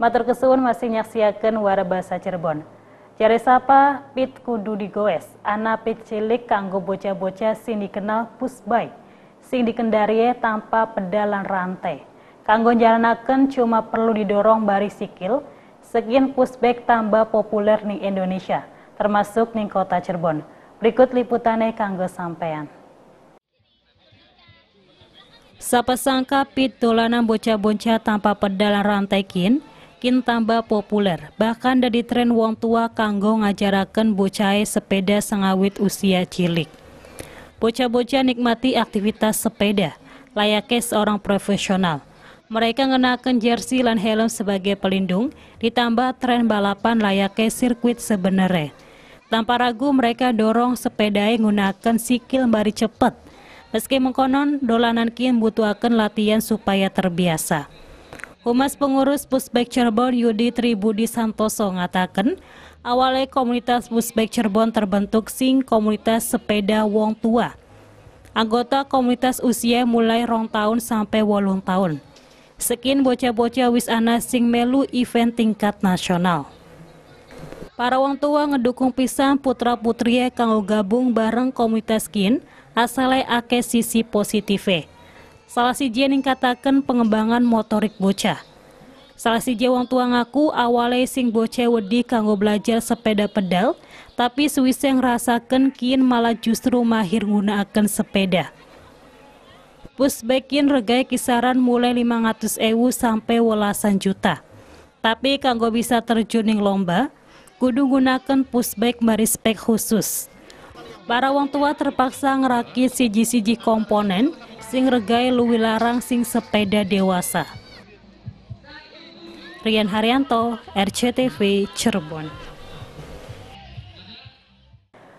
Matur kesuwun masih nyaksiakan warabasa Cirebon. Cari sapa pit kudu digoes, anak pit cilik kanggo bocah-bocah sing dikenal pusbay, sing dikendari e tanpa pedalan rantai. Kanggo jalanaken cuma perlu didorong bari sikil, sekian pusbek tambah populer nih Indonesia, termasuk nih kota Cirebon. Berikut liputannya kanggo sampean. Sapa sangka pit dolanan bocah-bocah tanpa pedalan rantai kin, makin tambah populer. Bahkan dari tren wong tua kanggo ngajarakan bocah sepeda sengawit usia cilik. Bocah-bocah nikmati aktivitas sepeda layaknya seorang profesional. Mereka mengenakan jersey dan helm sebagai pelindung, ditambah tren balapan layaknya sirkuit sebenarnya. Tanpa ragu mereka dorong sepeda yang menggunakan sikil bari cepat Meski mengkonon, dolanan kian butuhkan latihan supaya terbiasa. Humas pengurus Pusbek Cirebon Yudi Tribudi Santoso mengatakan, awalnya komunitas Pusbek Cirebon terbentuk sing komunitas sepeda wong tua. Anggota komunitas usia mulai rong tahun sampai wolong tahun. Sekin bocah-bocah wis ana sing melu event tingkat nasional. Para wong tua ngedukung pisang putra putri e kanggo gabung bareng komunitas kin asalnya ake sisi positif. Salah si jening katakan pengembangan motorik bocah. Salah si wong tua ngaku awalnya sing bocah wedi kanggo belajar sepeda pedal, tapi yang rasakan kin malah justru mahir gunakan sepeda. Pusbekin regai kisaran mulai 500 ewu sampai welasan juta. Tapi kanggo bisa terjun lomba, kudu gunakan pusbek marispek khusus. Para wong tua terpaksa ngerakit siji-siji komponen sing regai luwi larang sing sepeda dewasa. Rian Haryanto, RCTV, Cirebon.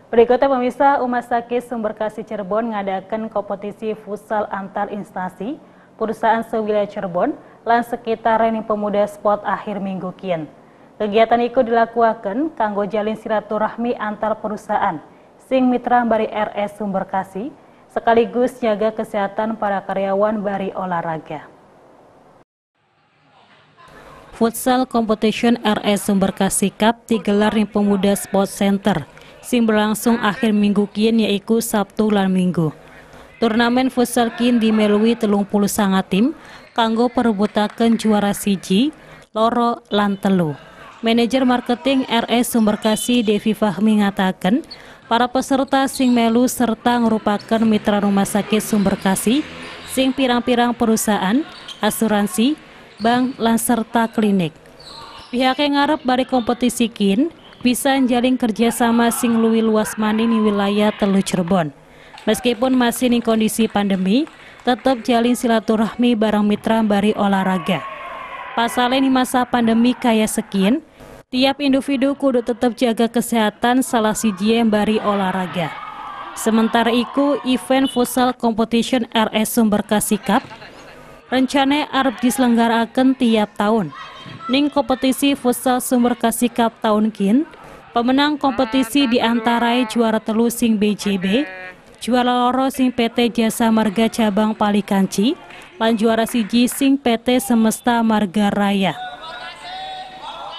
Berikutnya pemirsa, Umat Sakit Sumber Kasih Cirebon mengadakan kompetisi futsal antar instansi perusahaan sewilayah Cirebon dan sekitar Reni Pemuda Spot akhir minggu kian. Kegiatan itu dilakukan kanggo jalin silaturahmi antar perusahaan sing mitra bari RS Sumber Kasih sekaligus jaga kesehatan para karyawan Bari Olahraga. Futsal Competition RS Sumberkasi Cup digelar di Pemuda Sport Center. Sim berlangsung akhir minggu kian yaitu Sabtu dan Minggu. Turnamen futsal kien dimelui telung puluh sangat tim, kanggo perebutakan juara siji, loro lan telu. Manajer marketing RS Sumberkasi Devi Fahmi mengatakan, para peserta sing melu serta merupakan mitra rumah sakit sumber kasih, sing pirang-pirang perusahaan, asuransi, bank, dan serta klinik. Pihak yang ngarep bari kompetisi kin bisa menjalin kerjasama sing luwi luas mani di wilayah Telu Cirebon. Meskipun masih di kondisi pandemi, tetap jalin silaturahmi barang mitra bari olahraga. Pasalnya di masa pandemi kaya sekian, Tiap individu kudu tetap jaga kesehatan salah jiem bari olahraga. Sementara itu, event futsal competition RS Sumber Kasikap rencana Arab diselenggarakan tiap tahun. Ning kompetisi futsal Sumber Kasikap tahun kin, pemenang kompetisi diantarai juara telu sing BJB, juara loro sing PT Jasa Marga Cabang Palikanci, lan juara siji sing PT Semesta Marga Raya.